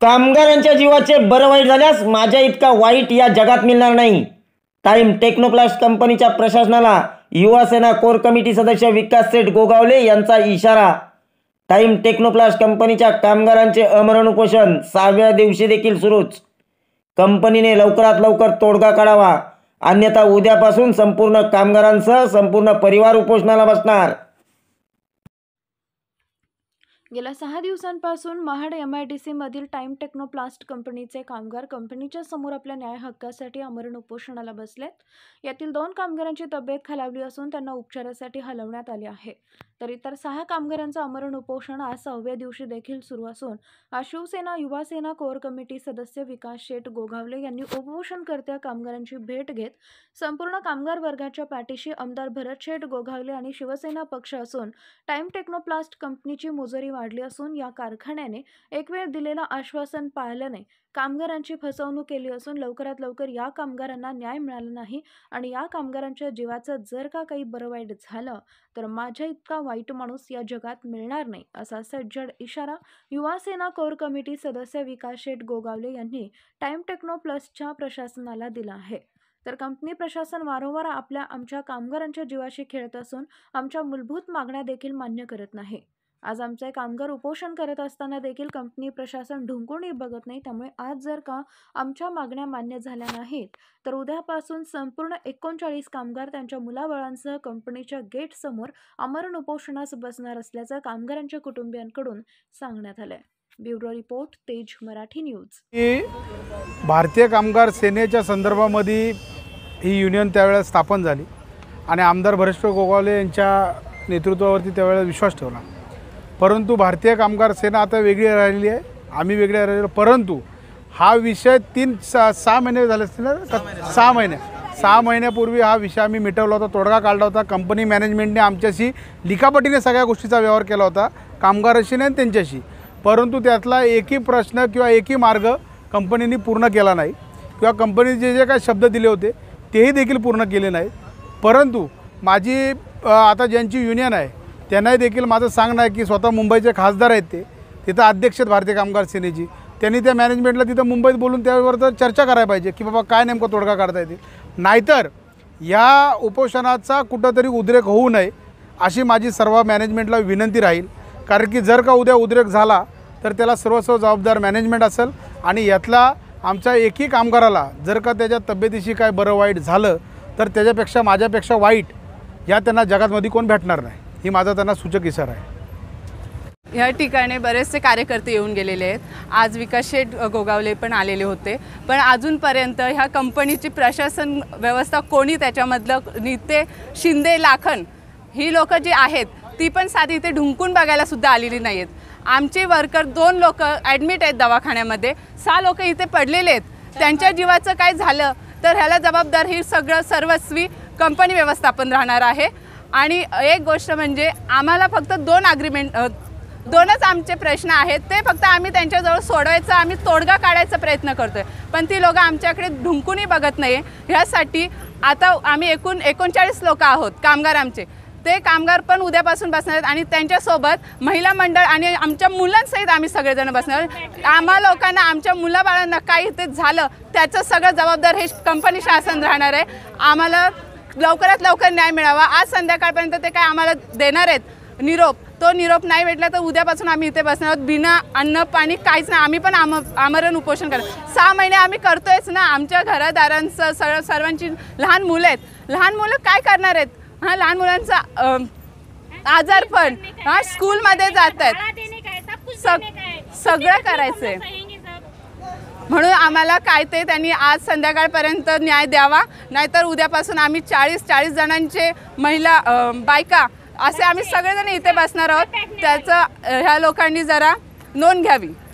कामगारांच्या जीवाचे बरं वाईट झाल्यास माझ्या इतका वाईट या जगात मिळणार नाही टाईम टेक्नोप्लास्ट कंपनीच्या प्रशासनाला युवासेना कोर कमिटी सदस्य विकास सेठ गोगावले यांचा इशारा टाईम टेक्नोप्लास्ट कंपनीच्या कामगारांचे अमरण उपोषण सहाव्या दिवशी देखील सुरूच कंपनीने लवकरात लवकर तोडगा काढावा अन्यथा उद्यापासून संपूर्ण कामगारांसह संपूर्ण परिवार उपोषणाला बसणार गेल्या सहा दिवसांपासून महाड एम आय डी सीमधील टाईम टेक्नोप्लास्ट कंपनीचे कामगार कंपनीच्या समोर आपल्या न्याय हक्कासाठी आमरण उपोषणाला बसलेत यातील दोन कामगारांची तब्येत खालावली असून त्यांना उपचारासाठी हलवण्यात आले आहे तर इतर सहा कामगारांचं अमरण उपोषण आज सहाव्या दिवशी देखील सुरू असून आज शिवसेना युवासेना कोर कमिटी सदस्य विकास शेठ गोगावले यांनी उपोषणकर्त्या कामगारांची भेट घेत संपूर्ण कामगार वर्गाच्या पाठीशी आमदार भरत शेठ गोगावले आणि शिवसेना पक्ष असून टाईम टेक्नोप्लास्ट कंपनीची मुजोरी वाढली असून या कारखान्याने एक वेळ दिलेलं आश्वासन नाही कामगारांची फसवणूक केली असून लवकरात लवकर या कामगारांना न्याय मिळाला नाही आणि या कामगारांच्या जीवाचं जर का काही बरं वाईट झालं तर माझ्या इतका वाईट माणूस या जगात मिळणार नाही असा सज्जड इशारा युवासेना कोर कमिटी सदस्य विकास शेठ गोगावले यांनी टाइम टेक्नो प्लसच्या प्रशासनाला दिला आहे तर कंपनी प्रशासन वारंवार आपल्या आमच्या कामगारांच्या जीवाशी खेळत असून आमच्या मूलभूत मागण्या देखील मान्य करत नाही आज आमचे कामगार उपोषण करत असताना देखील कंपनी प्रशासन ढुंकूनही बघत नाही त्यामुळे आज जर का आमच्या मागण्या मान्य झाल्या नाहीत तर उद्यापासून संपूर्ण एकोणचाळीस कामगार त्यांच्या मुलाबळांसह कंपनीच्या गेटसमोर अमरण उपोषणास बसणार असल्याचं कामगारांच्या कुटुंबियांकडून सांगण्यात आलंय ब्युरो रिपोर्ट तेज मराठी न्यूज भारतीय कामगार सेनेच्या संदर्भामध्ये ही युनियन त्यावेळेस स्थापन झाली आणि आमदार भरेश्वर गोगावले यांच्या नेतृत्वावरती त्यावेळेला विश्वास ठेवला परंतु भारतीय कामगार सेना आता वेगळी राहिलेली आहे आम्ही वेगळे राहिलो परंतु हा विषय तीन सा सहा महिने झाले असतील ना सहा महिने सहा महिन्यापूर्वी हा विषय आम्ही मिटवला होता तोडगा काढला होता कंपनी मॅनेजमेंटने आमच्याशी लिखापटीने सगळ्या गोष्टीचा व्यवहार केला होता कामगाराशी नाही त्यांच्याशी परंतु त्यातला एकही प्रश्न किंवा एकही मार्ग कंपनीने पूर्ण केला नाही किंवा कंपनीचे जे काही शब्द दिले होते तेही देखील पूर्ण केले नाही परंतु माझी आता ज्यांची युनियन आहे त्यांनाही देखील माझं सांगणं आहे की स्वतः मुंबईचे खासदार आहेत ते तिथं अध्यक्ष आहेत भारतीय कामगार सेनेची त्यांनी त्या मॅनेजमेंटला तिथं मुंबईत बोलून त्यावर तर चर्चा करायला पाहिजे की बाबा काय नेमकं तोडगा काढता येतील नाहीतर या उपोषणाचा कुठंतरी उद्रेक होऊ नये अशी माझी सर्व मॅनेजमेंटला विनंती राहील कारण की जर का उद्या उद्रेक झाला तर त्याला सर्वस्व जबाबदार मॅनेजमेंट असेल आणि यातला आमच्या एकही कामगाराला जर का त्याच्या तब्येतीशी काय बरं वाईट झालं तर त्याच्यापेक्षा माझ्यापेक्षा वाईट या त्यांना जगातमध्ये कोण भेटणार नाही ही माझा त्यांना सूचक इशारा आहे ह्या ठिकाणी बरेचसे कार्यकर्ते येऊन गेलेले आहेत आज विकास शेठ गोगावले पण आलेले होते पण अजूनपर्यंत ह्या कंपनीची प्रशासन व्यवस्था कोणी त्याच्यामधलं निते शिंदे लाखन ही लोक जी आहेत ती पण साधी इथे ढुंकून बघायला सुद्धा आलेली नाही आहेत आमचे वर्कर दोन लोक ॲडमिट आहेत दवाखान्यामध्ये सहा लोक इथे पडलेले आहेत त्यांच्या जीवाचं काय झालं तर ह्याला जबाबदार ही सगळं सर्वस्वी कंपनी व्यवस्थापन राहणार आहे आणि एक गोष्ट म्हणजे आम्हाला फक्त दोन अग्रीमेंट दोनच आमचे प्रश्न आहेत ते फक्त आम्ही त्यांच्याजवळ सोडवायचा आम्ही तोडगा काढायचा प्रयत्न करतो आहे पण ती लोकं आमच्याकडे ढुंकूनही बघत नाही ह्यासाठी आता आम्ही एकूण एकोणचाळीस लोक आहोत कामगार आमचे ते कामगार पण उद्यापासून बसणार आहेत आणि त्यांच्यासोबत महिला मंडळ आणि आमच्या मुलांसहित आम्ही सगळेजण बसणार आम्हा लोकांना आमच्या मुलाबाळांना काही ते झालं त्याचं सगळं जबाबदार हे कंपनी शासन राहणार आहे आम्हाला लवकरात लवकर न्याय मिळावा आज संध्याकाळपर्यंत ते काय आम्हाला देणार आहेत निरोप तो निरोप नाही भेटला तर उद्यापासून आम्ही इथे बसणार आहोत बिना अन्न पाणी काहीच नाही आम्ही पण आम आमरण उपोषण करतो सहा महिने आम्ही करतोयच ना आमच्या घरादारांचं सर्व सर्वांची लहान मुलं आहेत लहान मुलं काय करणार आहेत हां लहान मुलांचा आजारपण हां स्कूलमध्ये जात आहेत सग सगळं करायचं म्हणून आम्हाला काय ते त्यांनी आज संध्याकाळपर्यंत न्याय द्यावा नाहीतर उद्यापासून आम्ही चाळीस चाळीस जणांचे महिला बायका असे आम्ही सगळेजण इथे बसणार आहोत त्याचं ह्या लोकांनी जरा नोंद घ्यावी